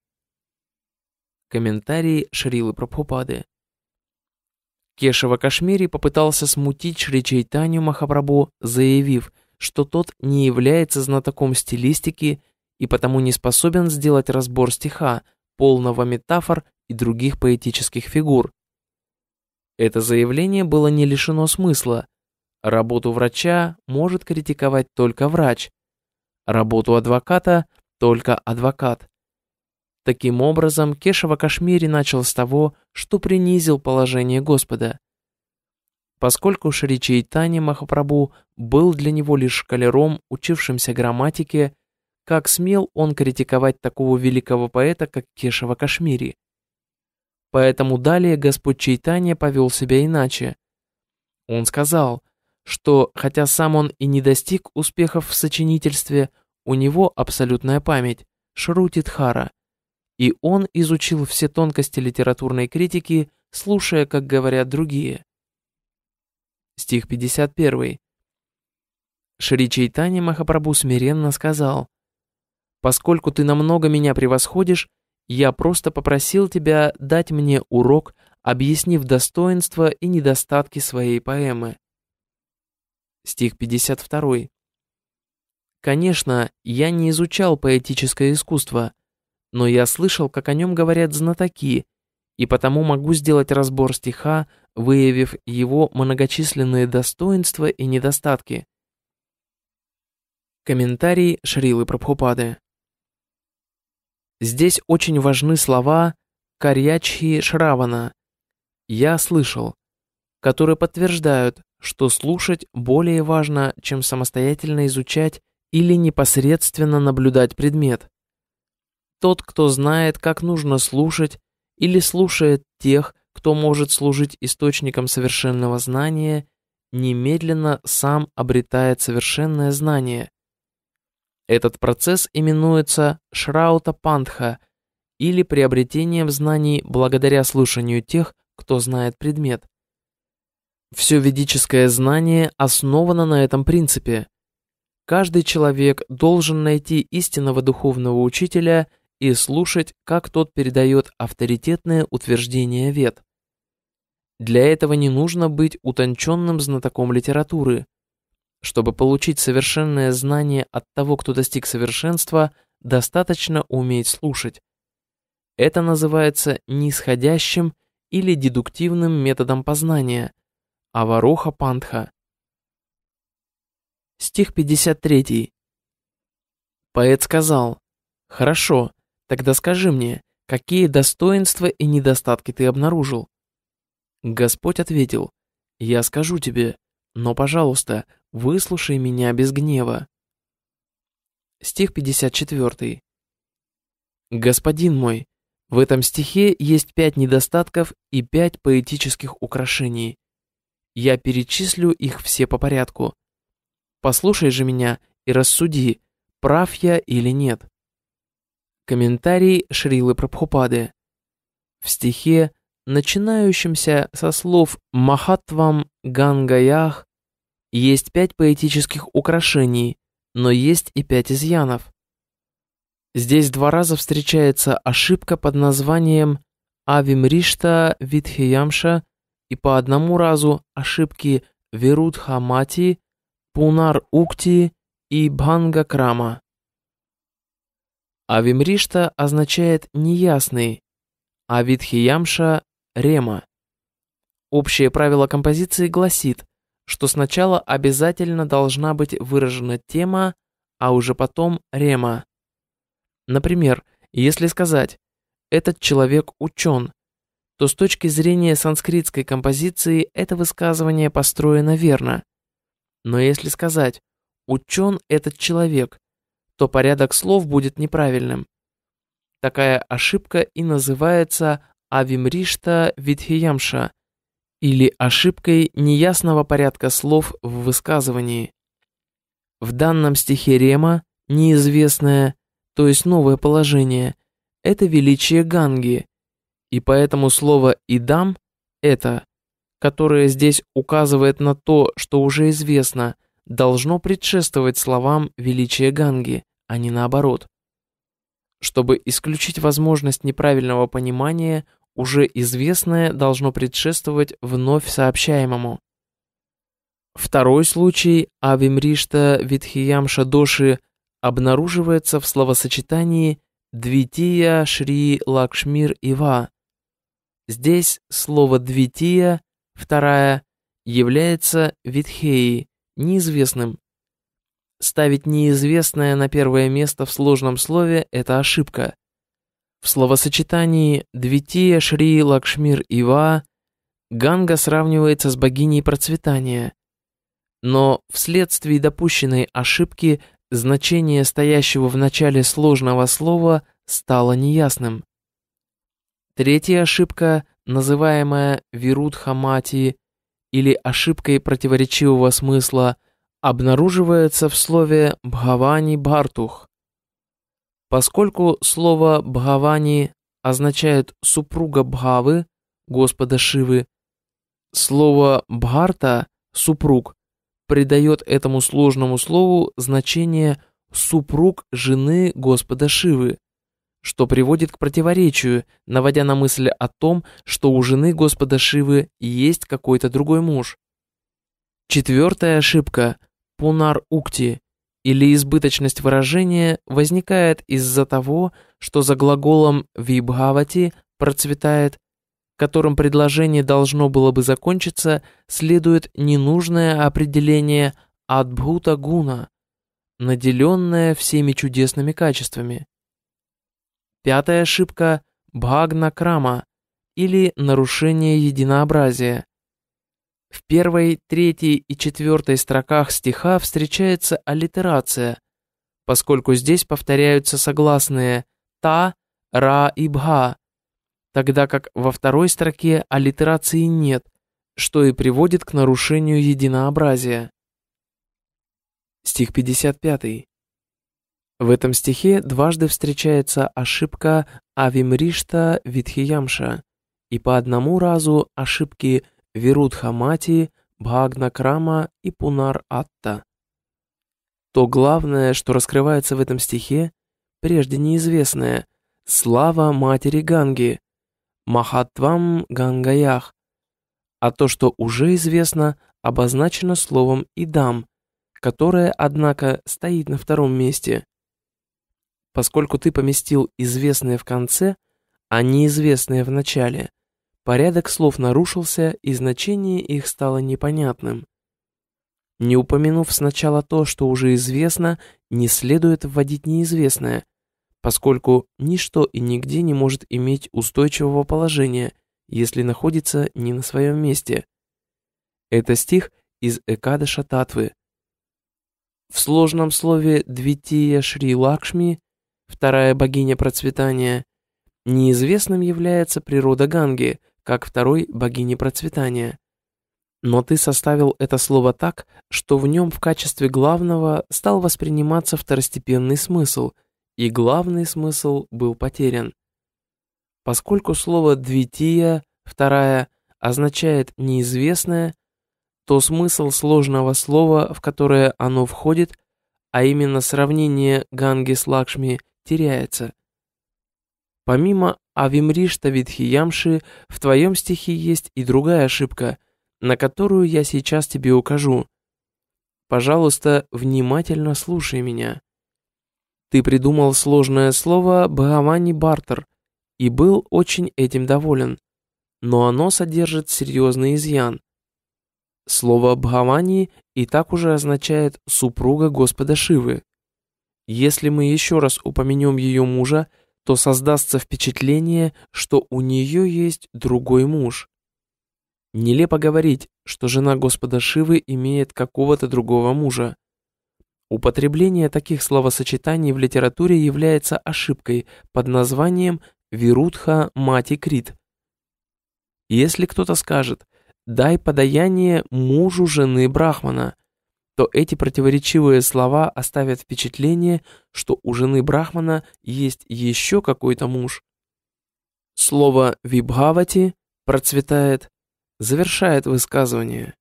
Комментарии Шрилы Прабхупады. Кешева Кашмири попытался смутить Шри Чайтанию Махапрабху, заявив, что тот не является знатоком стилистики и потому не способен сделать разбор стиха, полного метафор и других поэтических фигур. Это заявление было не лишено смысла. Работу врача может критиковать только врач, работу адвоката – только адвокат. Таким образом, Кешева Кашмири начал с того, что принизил положение Господа – поскольку Шри Чайтани Махапрабу был для него лишь шкалером, учившимся грамматике, как смел он критиковать такого великого поэта, как Кешева Кашмири. Поэтому далее Господь Чайтанья повел себя иначе. Он сказал, что хотя сам он и не достиг успехов в сочинительстве, у него абсолютная память, Шрути Дхара, и он изучил все тонкости литературной критики, слушая, как говорят другие. Стих 51. Шри Чайтани Махапрабу смиренно сказал, «Поскольку ты намного меня превосходишь, я просто попросил тебя дать мне урок, объяснив достоинства и недостатки своей поэмы». Стих 52. Конечно, я не изучал поэтическое искусство, но я слышал, как о нем говорят знатоки, и потому могу сделать разбор стиха выявив его многочисленные достоинства и недостатки. Комментарий Шрилы Прабхупады Здесь очень важны слова Карьячхи Шравана «Я слышал», которые подтверждают, что слушать более важно, чем самостоятельно изучать или непосредственно наблюдать предмет. Тот, кто знает, как нужно слушать, или слушает тех, кто может служить источником совершенного знания, немедленно сам обретает совершенное знание. Этот процесс именуется шраута пантха или приобретением знаний благодаря слушанию тех, кто знает предмет. Все ведическое знание основано на этом принципе. Каждый человек должен найти истинного духовного учителя – и слушать, как тот передает авторитетное утверждение вет. Для этого не нужно быть утонченным знатоком литературы. Чтобы получить совершенное знание от того, кто достиг совершенства, достаточно уметь слушать. Это называется нисходящим или дедуктивным методом познания, авароха пантха. Стих 53. Поэт сказал, «Хорошо, тогда скажи мне, какие достоинства и недостатки ты обнаружил?» Господь ответил, «Я скажу тебе, но, пожалуйста, выслушай меня без гнева». Стих 54. «Господин мой, в этом стихе есть пять недостатков и пять поэтических украшений. Я перечислю их все по порядку. Послушай же меня и рассуди, прав я или нет. Комментарий Шрилы Прабхупады. В стихе начинающимся со слов «Махатвам Гангаях» есть пять поэтических украшений, но есть и пять изъянов. Здесь два раза встречается ошибка под названием Авимришта Витхиямша и по одному разу ошибки Вирудхамати, Пунар Укти и Бханга Крама. Авимришта означает «неясный», а Витхиямша рема. Общее правило композиции гласит, что сначала обязательно должна быть выражена тема, а уже потом рема. Например, если сказать «этот человек учен», то с точки зрения санскритской композиции это высказывание построено верно. Но если сказать «учен этот человек», то порядок слов будет неправильным. Такая ошибка и называется Авимришта витхиямша или ошибкой неясного порядка слов в высказывании. В данном стихе Рема неизвестное, то есть новое положение, это величие Ганги, и поэтому слово «идам» — это, которое здесь указывает на то, что уже известно, должно предшествовать словам величие Ганги, а не наоборот. Чтобы исключить возможность неправильного понимания, уже известное должно предшествовать вновь сообщаемому. Второй случай Авимришта Витхиямша Доши обнаруживается в словосочетании «двития шри лакшмир ива». Здесь слово «двития» вторая является витхеей, неизвестным. Ставить неизвестное на первое место в сложном слове – это ошибка. В словосочетании «Двития Шри Лакшмир Ива» Ганга сравнивается с богиней процветания, но вследствие допущенной ошибки значение стоящего в начале сложного слова стало неясным. Третья ошибка, называемая Вирудхамати или ошибкой противоречивого смысла, обнаруживается в слове «бхавани бартух», Поскольку слово «бхавани» означает «супруга Бхавы», Господа Шивы, слово «бхарта» — «супруг» придает этому сложному слову значение «супруг жены Господа Шивы», что приводит к противоречию, наводя на мысль о том, что у жены Господа Шивы есть какой-то другой муж. Четвертая ошибка – пунар-укти, или избыточность выражения возникает из-за того, что за глаголом «вибхавати» процветает, которым предложение должно было бы закончиться, следует ненужное определение «адбхута гуна», наделенное всеми чудесными качествами. Пятая ошибка – бхагна крама, или нарушение единообразия, в первой, третьей и четвертой строках стиха встречается аллитерация, поскольку здесь повторяются согласные «та», «ра» и «бха», тогда как во второй строке аллитерации нет, что и приводит к нарушению единообразия. Стих 55. В этом стихе дважды встречается ошибка Авимришта Витхиямша и по одному разу ошибки Вирудхамати, Бхагнакрама и Пунар-Атта. То главное, что раскрывается в этом стихе, прежде неизвестное – слава матери Ганги, Махатвам Гангаях, а то, что уже известно, обозначено словом «идам», которое, однако, стоит на втором месте. Поскольку ты поместил известное в конце, а неизвестное в начале – Порядок слов нарушился, и значение их стало непонятным. Не упомянув сначала то, что уже известно, не следует вводить неизвестное, поскольку ничто и нигде не может иметь устойчивого положения, если находится не на своем месте. Это стих из Экадыша Татвы. В сложном слове «двития Шри Лакшми» вторая богиня процветания, неизвестным является природа Ганги – как второй богини процветания. Но ты составил это слово так, что в нем в качестве главного стал восприниматься второстепенный смысл, и главный смысл был потерян. Поскольку слово «двития» — «вторая» означает «неизвестное», то смысл сложного слова, в которое оно входит, а именно сравнение Ганги с Лакшми, теряется. Помимо Авимришта Витхиямши, в твоем стихе есть и другая ошибка, на которую я сейчас тебе укажу. Пожалуйста, внимательно слушай меня. Ты придумал сложное слово «Бхавани Бартер» и был очень этим доволен, но оно содержит серьезный изъян. Слово «Бхавани» и так уже означает «супруга Господа Шивы». Если мы еще раз упомянем ее мужа – то создастся впечатление, что у нее есть другой муж. Нелепо говорить, что жена Господа Шивы имеет какого-то другого мужа. Употребление таких словосочетаний в литературе является ошибкой под названием «Вирудха Мати Крит». Если кто-то скажет «дай подаяние мужу жены Брахмана», то эти противоречивые слова оставят впечатление, что у жены Брахмана есть еще какой-то муж. Слово «вибхавати» процветает, завершает высказывание.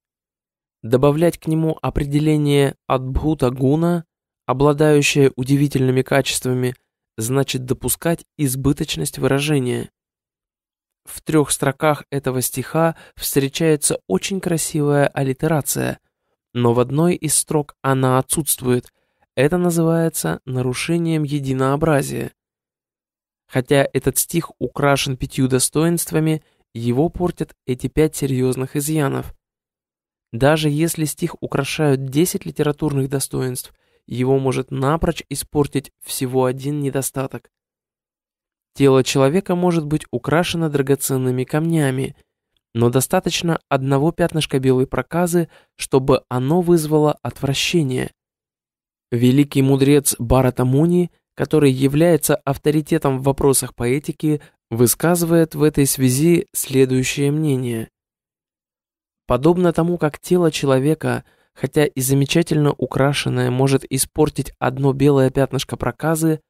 Добавлять к нему определение «адбхута гуна», обладающее удивительными качествами, значит допускать избыточность выражения. В трех строках этого стиха встречается очень красивая аллитерация – но в одной из строк она отсутствует. Это называется нарушением единообразия. Хотя этот стих украшен пятью достоинствами, его портят эти пять серьезных изъянов. Даже если стих украшают 10 литературных достоинств, его может напрочь испортить всего один недостаток. Тело человека может быть украшено драгоценными камнями – но достаточно одного пятнышка белой проказы, чтобы оно вызвало отвращение. Великий мудрец Баратамуни, который является авторитетом в вопросах поэтики, высказывает в этой связи следующее мнение. Подобно тому, как тело человека, хотя и замечательно украшенное, может испортить одно белое пятнышко проказы,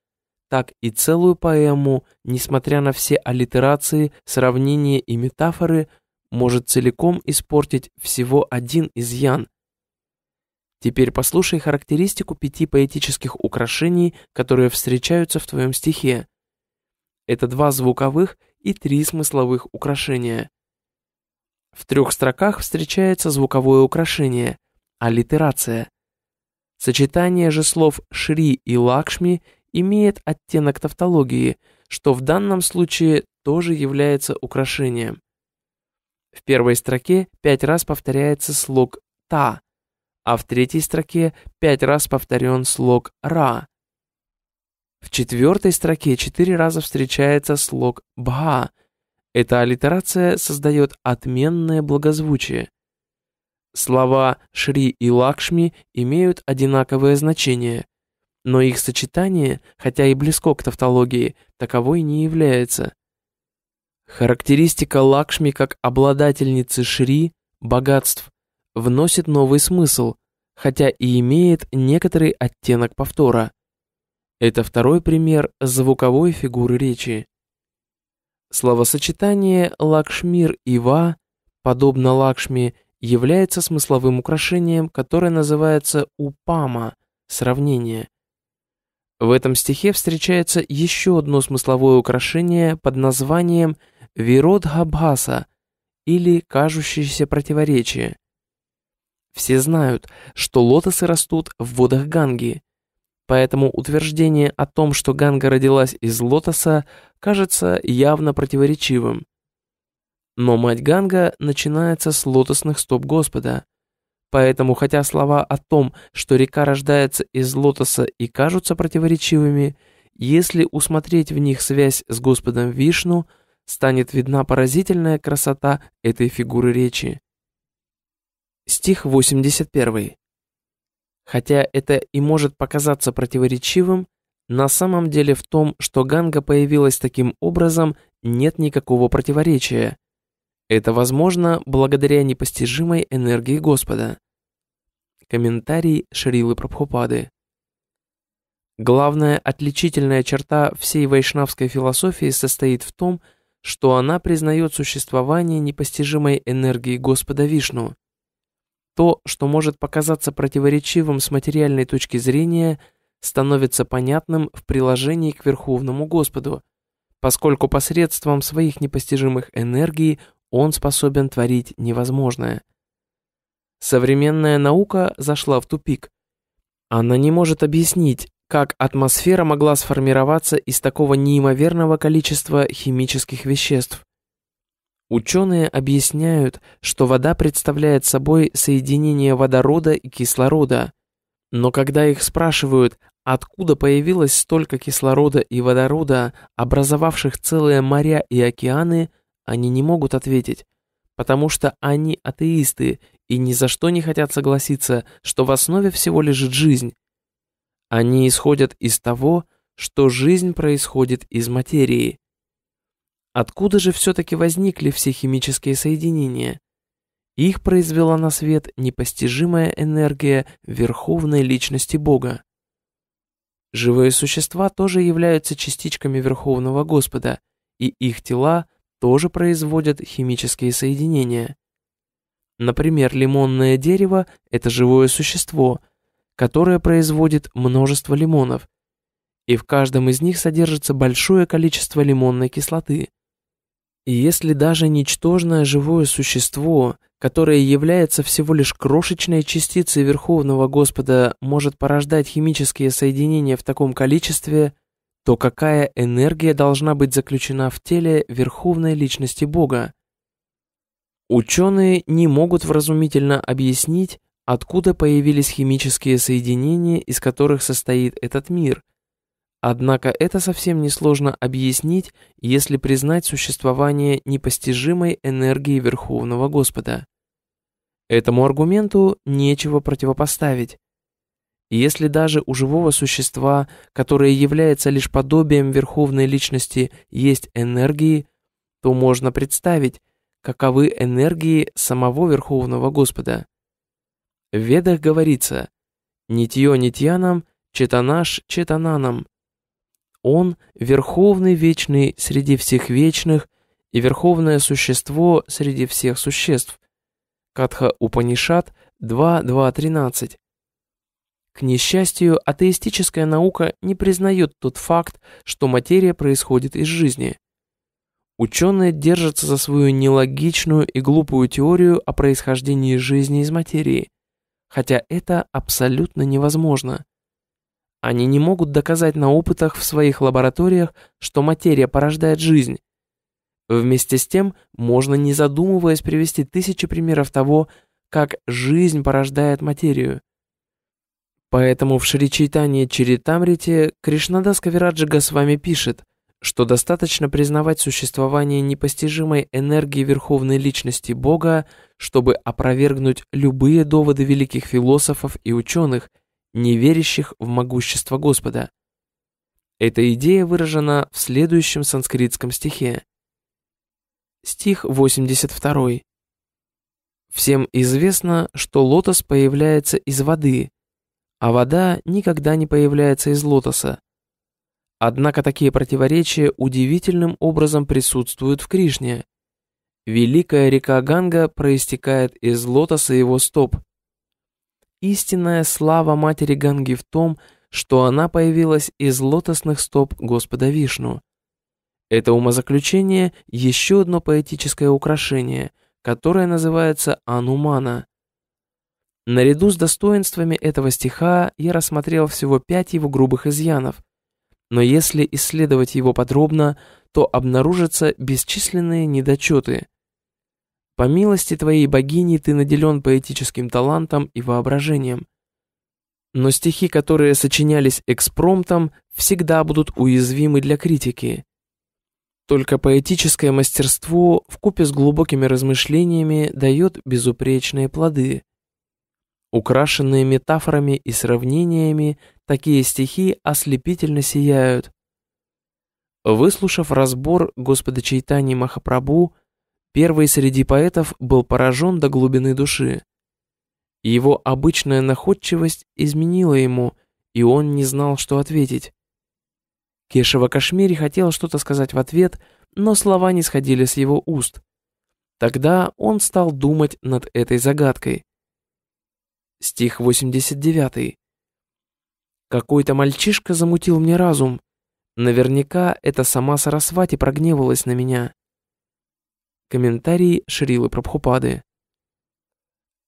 так и целую поэму, несмотря на все аллитерации, сравнения и метафоры, может целиком испортить всего один изъян. Теперь послушай характеристику пяти поэтических украшений, которые встречаются в твоем стихе. Это два звуковых и три смысловых украшения. В трех строках встречается звуковое украшение, аллитерация. Сочетание же слов «шри» и «лакшми» имеет оттенок тавтологии, что в данном случае тоже является украшением. В первой строке пять раз повторяется слог «та», а в третьей строке пять раз повторен слог «ра». В четвертой строке четыре раза встречается слог «бха». Эта аллитерация создает отменное благозвучие. Слова «шри» и «лакшми» имеют одинаковое значение, но их сочетание, хотя и близко к тавтологии, таковой не является. Характеристика Лакшми как обладательницы Шри, богатств, вносит новый смысл, хотя и имеет некоторый оттенок повтора. Это второй пример звуковой фигуры речи. Словосочетание «Лакшмир» Ива, подобно «Лакшми», является смысловым украшением, которое называется «Упама» — сравнение. В этом стихе встречается еще одно смысловое украшение под названием «Лакшми» Виродхабхаса или кажущиеся противоречия. Все знают, что лотосы растут в водах Ганги, поэтому утверждение о том, что Ганга родилась из лотоса, кажется явно противоречивым. Но мать Ганга начинается с лотосных стоп Господа. Поэтому, хотя слова о том, что река рождается из лотоса и кажутся противоречивыми, если усмотреть в них связь с Господом Вишну – станет видна поразительная красота этой фигуры речи. Стих 81. Хотя это и может показаться противоречивым, на самом деле в том, что ганга появилась таким образом, нет никакого противоречия. Это возможно благодаря непостижимой энергии Господа. Комментарий Шрилы Прабхупады. Главная отличительная черта всей вайшнавской философии состоит в том, что что она признает существование непостижимой энергии Господа Вишну. То, что может показаться противоречивым с материальной точки зрения, становится понятным в приложении к Верховному Господу, поскольку посредством своих непостижимых энергий он способен творить невозможное. Современная наука зашла в тупик. Она не может объяснить, как атмосфера могла сформироваться из такого неимоверного количества химических веществ? Ученые объясняют, что вода представляет собой соединение водорода и кислорода. Но когда их спрашивают, откуда появилось столько кислорода и водорода, образовавших целые моря и океаны, они не могут ответить, потому что они атеисты и ни за что не хотят согласиться, что в основе всего лежит жизнь. Они исходят из того, что жизнь происходит из материи. Откуда же все-таки возникли все химические соединения? Их произвела на свет непостижимая энергия верховной личности Бога. Живые существа тоже являются частичками Верховного Господа, и их тела тоже производят химические соединения. Например, лимонное дерево – это живое существо, которое производит множество лимонов, и в каждом из них содержится большое количество лимонной кислоты. И если даже ничтожное живое существо, которое является всего лишь крошечной частицей Верховного Господа, может порождать химические соединения в таком количестве, то какая энергия должна быть заключена в теле Верховной Личности Бога? Ученые не могут вразумительно объяснить, откуда появились химические соединения, из которых состоит этот мир. Однако это совсем несложно объяснить, если признать существование непостижимой энергии Верховного Господа. Этому аргументу нечего противопоставить. Если даже у живого существа, которое является лишь подобием Верховной Личности, есть энергии, то можно представить, каковы энергии самого Верховного Господа. В ведах говорится «Нитье нитьянам, четанаш четананам». Он – верховный вечный среди всех вечных и верховное существо среди всех существ. Катха Упанишат 2.2.13. К несчастью, атеистическая наука не признает тот факт, что материя происходит из жизни. Ученые держатся за свою нелогичную и глупую теорию о происхождении жизни из материи – хотя это абсолютно невозможно. Они не могут доказать на опытах в своих лабораториях, что материя порождает жизнь. Вместе с тем, можно не задумываясь привести тысячи примеров того, как жизнь порождает материю. Поэтому в Шри Чайтане Чаритамрите Кришнадас Кавираджига с вами пишет, что достаточно признавать существование непостижимой энергии Верховной Личности Бога, чтобы опровергнуть любые доводы великих философов и ученых, не верящих в могущество Господа. Эта идея выражена в следующем санскритском стихе. Стих 82. Всем известно, что лотос появляется из воды, а вода никогда не появляется из лотоса, Однако такие противоречия удивительным образом присутствуют в Кришне. Великая река Ганга проистекает из лотоса его стоп. Истинная слава матери Ганги в том, что она появилась из лотосных стоп Господа Вишну. Это умозаключение – еще одно поэтическое украшение, которое называется Анумана. Наряду с достоинствами этого стиха я рассмотрел всего пять его грубых изъянов – но если исследовать его подробно, то обнаружатся бесчисленные недочеты. По милости твоей богини ты наделен поэтическим талантом и воображением. Но стихи, которые сочинялись экспромтом, всегда будут уязвимы для критики. Только поэтическое мастерство в купе с глубокими размышлениями дает безупречные плоды. Украшенные метафорами и сравнениями, такие стихи ослепительно сияют. Выслушав разбор Господа Чайтани Махапрабху, первый среди поэтов был поражен до глубины души. Его обычная находчивость изменила ему, и он не знал, что ответить. Кешева Кашмири хотел что-то сказать в ответ, но слова не сходили с его уст. Тогда он стал думать над этой загадкой. Стих 89. Какой-то мальчишка замутил мне разум. Наверняка это сама Сарасвати прогневалась на меня. Комментарий Шрилы Прабхупады.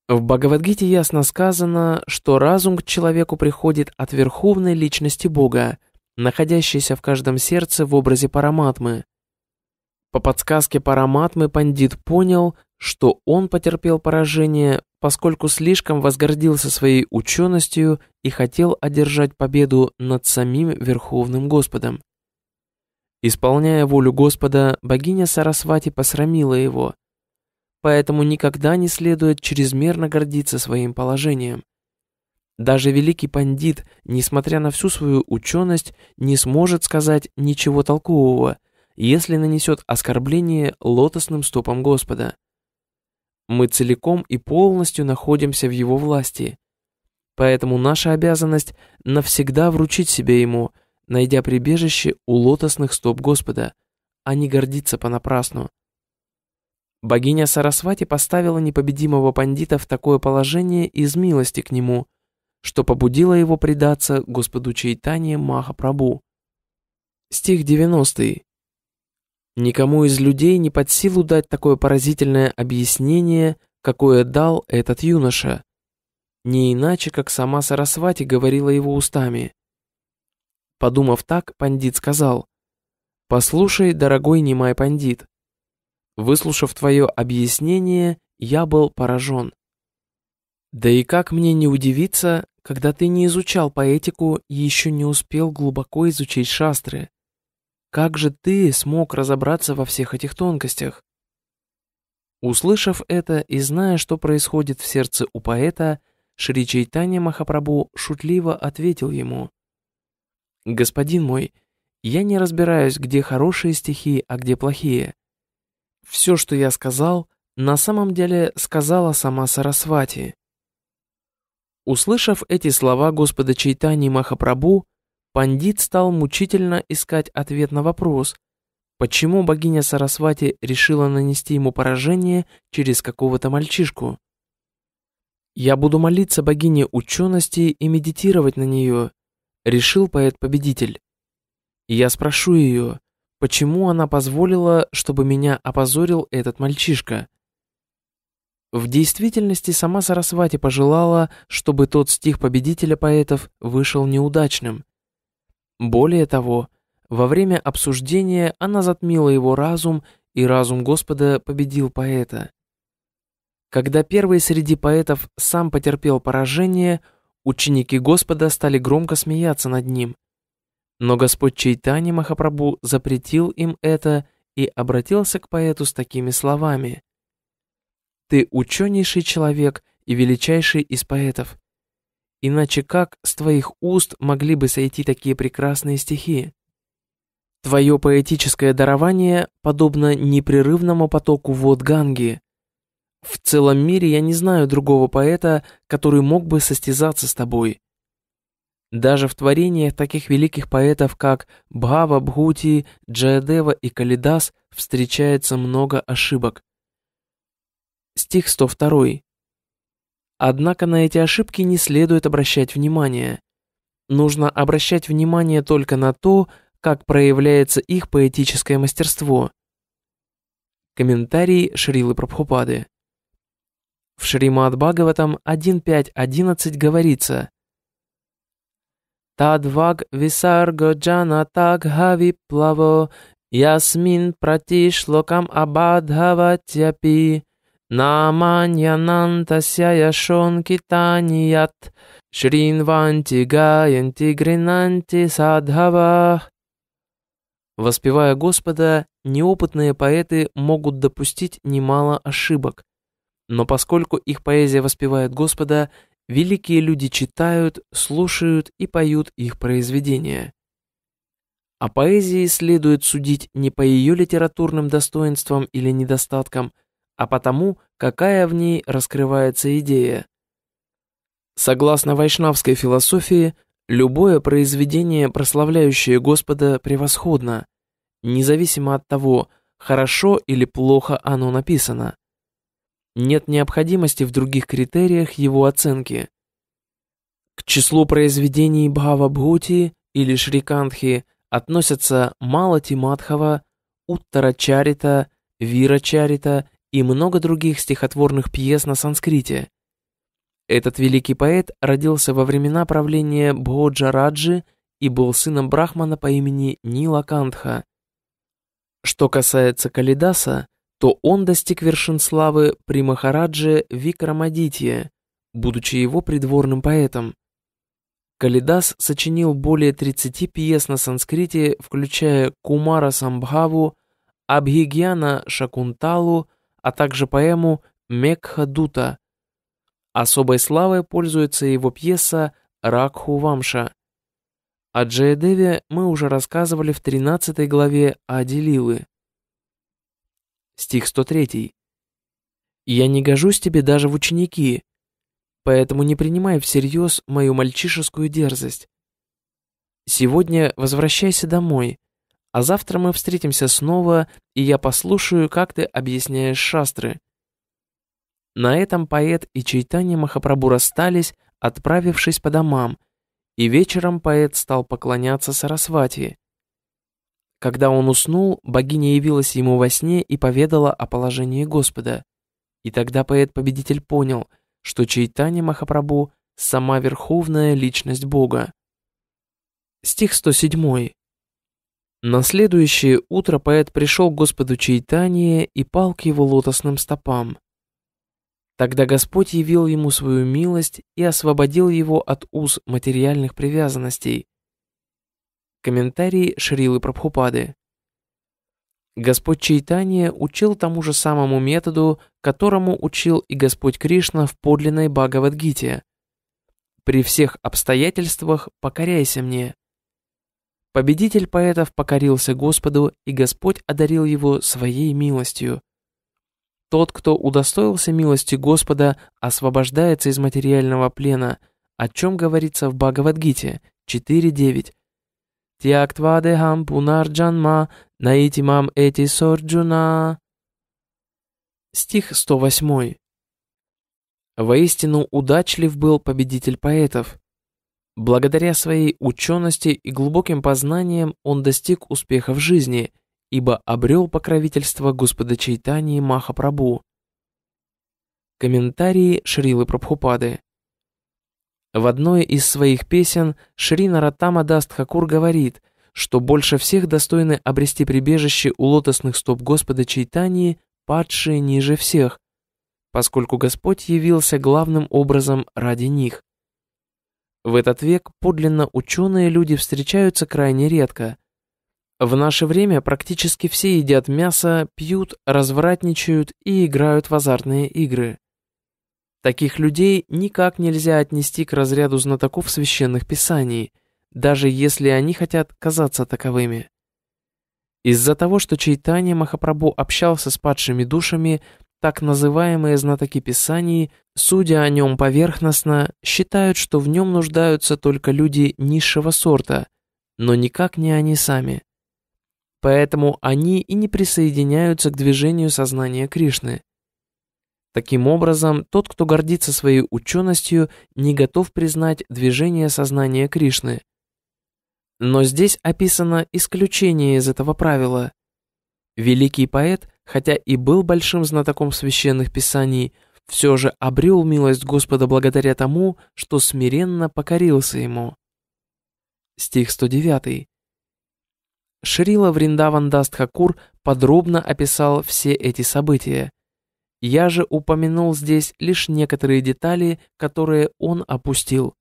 В Бхагавадгите ясно сказано, что разум к человеку приходит от верховной личности Бога, находящейся в каждом сердце в образе параматмы. По подсказке параматмы пандит понял, что он потерпел поражение, поскольку слишком возгордился своей ученостью и хотел одержать победу над самим Верховным Господом. Исполняя волю Господа, богиня Сарасвати посрамила его, поэтому никогда не следует чрезмерно гордиться своим положением. Даже великий пандит, несмотря на всю свою ученость, не сможет сказать ничего толкового, если нанесет оскорбление лотосным стопам Господа – мы целиком и полностью находимся в его власти. Поэтому наша обязанность навсегда вручить себе ему, найдя прибежище у лотосных стоп Господа, а не гордиться понапрасну. Богиня Сарасвати поставила непобедимого пандита в такое положение из милости к нему, что побудило его предаться Господу Чайтане Махапрабу. Стих 90. Никому из людей не под силу дать такое поразительное объяснение, какое дал этот юноша. Не иначе, как сама Сарасвати говорила его устами. Подумав так, пандит сказал, «Послушай, дорогой Немай пандит, выслушав твое объяснение, я был поражен. Да и как мне не удивиться, когда ты не изучал поэтику и еще не успел глубоко изучить шастры? Как же ты смог разобраться во всех этих тонкостях? Услышав это и зная, что происходит в сердце у поэта, Шри Чайтанья Махапрабу шутливо ответил ему. «Господин мой, я не разбираюсь, где хорошие стихи, а где плохие. Все, что я сказал, на самом деле сказала сама Сарасвати». Услышав эти слова Господа Чайтани Махапрабу Пандит стал мучительно искать ответ на вопрос, почему богиня Сарасвати решила нанести ему поражение через какого-то мальчишку. «Я буду молиться богине учености и медитировать на нее», — решил поэт-победитель. «Я спрошу ее, почему она позволила, чтобы меня опозорил этот мальчишка?» В действительности сама Сарасвати пожелала, чтобы тот стих победителя поэтов вышел неудачным — более того, во время обсуждения она затмила его разум, и разум Господа победил поэта. Когда первый среди поэтов сам потерпел поражение, ученики Господа стали громко смеяться над ним. Но Господь Чайтани Махапрабху запретил им это и обратился к поэту с такими словами. «Ты ученейший человек и величайший из поэтов. Иначе как с твоих уст могли бы сойти такие прекрасные стихи? Твое поэтическое дарование подобно непрерывному потоку вод Ганги. В целом мире я не знаю другого поэта, который мог бы состязаться с тобой. Даже в творениях таких великих поэтов, как Бхава, Бхути, Джаядева и Калидас, встречается много ошибок. Стих 102. Однако на эти ошибки не следует обращать внимание. Нужно обращать внимание только на то, как проявляется их поэтическое мастерство. Комментарий Шрилы Прабхупады. В Шримад Бхагаватам 1.5.11 говорится «Тадваг висарго джана тагхави плаво, ясмин пратишлокам абадхаватьяпи». Наманьянантася яшонки таният, Шринванти гаянти гринанти садхава. Воспевая Господа, неопытные поэты могут допустить немало ошибок. Но поскольку их поэзия воспевает Господа, великие люди читают, слушают и поют их произведения. О поэзии следует судить не по ее литературным достоинствам или недостаткам, а потому, какая в ней раскрывается идея. Согласно вайшнавской философии, любое произведение, прославляющее Господа, превосходно, независимо от того, хорошо или плохо оно написано. Нет необходимости в других критериях его оценки. К числу произведений Бхавабхути или Шрикантхи относятся Малати Мадхава, Уттарачарита, Вирачарита и много других стихотворных пьес на санскрите. Этот великий поэт родился во времена правления Бходжараджи и был сыном брахмана по имени Нила Нилакантха. Что касается Калидаса, то он достиг вершин славы при Махарадже Викрамадитье, будучи его придворным поэтом. Калидас сочинил более 30 пьес на санскрите, включая Кумара Самбхаву, Абхигьяна Шакунталу, а также поэму «Мекхадута». Особой славой пользуется его пьеса «Ракху Вамша». О Джаядеве мы уже рассказывали в 13 главе Аделилы. Стих 103. «Я не гожусь тебе даже в ученики, поэтому не принимай всерьез мою мальчишескую дерзость. Сегодня возвращайся домой, а завтра мы встретимся снова, и я послушаю, как ты объясняешь шастры». На этом поэт и Чайтани Махапрабу расстались, отправившись по домам, и вечером поэт стал поклоняться Сарасвати. Когда он уснул, богиня явилась ему во сне и поведала о положении Господа. И тогда поэт-победитель понял, что Чайтани Махапрабу сама верховная личность Бога. Стих 107. На следующее утро поэт пришел к Господу Чайтания и пал к его лотосным стопам. Тогда Господь явил ему свою милость и освободил его от уз материальных привязанностей. Комментарий Шрилы Прабхупады. Господь Чайтания учил тому же самому методу, которому учил и Господь Кришна в подлинной Бхагавадгите. «При всех обстоятельствах покоряйся мне». Победитель поэтов покорился Господу, и Господь одарил его своей милостью. Тот, кто удостоился милости Господа, освобождается из материального плена, о чем говорится в Бхагавадгите 4.9. Тиактвадехам пунарджанма наитимам эти сорджуна. Стих 108. Воистину удачлив был победитель поэтов. Благодаря своей учености и глубоким познаниям он достиг успеха в жизни, ибо обрел покровительство Господа Чайтании Махапрабху. Комментарии Шрилы Прабхупады В одной из своих песен Шри Наратама Дастхакур говорит, что больше всех достойны обрести прибежище у лотосных стоп Господа Чайтании падшие ниже всех, поскольку Господь явился главным образом ради них. В этот век подлинно ученые люди встречаются крайне редко. В наше время практически все едят мясо, пьют, развратничают и играют в азартные игры. Таких людей никак нельзя отнести к разряду знатоков священных писаний, даже если они хотят казаться таковыми. Из-за того, что Чайтанья Махапрабу общался с падшими душами – так называемые знатоки Писаний, судя о нем поверхностно, считают, что в нем нуждаются только люди низшего сорта, но никак не они сами. Поэтому они и не присоединяются к движению сознания Кришны. Таким образом, тот, кто гордится своей ученостью, не готов признать движение сознания Кришны. Но здесь описано исключение из этого правила. Великий поэт хотя и был большим знатоком священных писаний, все же обрел милость Господа благодаря тому, что смиренно покорился ему. Стих 109. Шрила Вриндаван Дастхакур подробно описал все эти события. Я же упомянул здесь лишь некоторые детали, которые он опустил.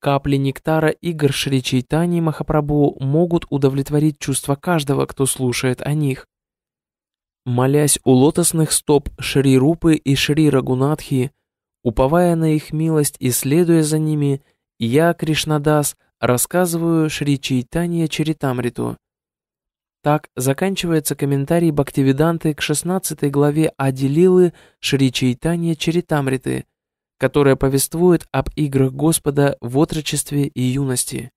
Капли нектара игр Шри Чайтани Махапрабху могут удовлетворить чувства каждого, кто слушает о них молясь у лотосных стоп Шри Рупы и Шри Рагунатхи, уповая на их милость и следуя за ними, я, Кришнадас, рассказываю Шри Чайтанья Чаритамриту. Так заканчивается комментарий Бхактивиданты к 16 главе Аделилы Шри Чайтанья Чаритамриты, которая повествует об играх Господа в отрочестве и юности.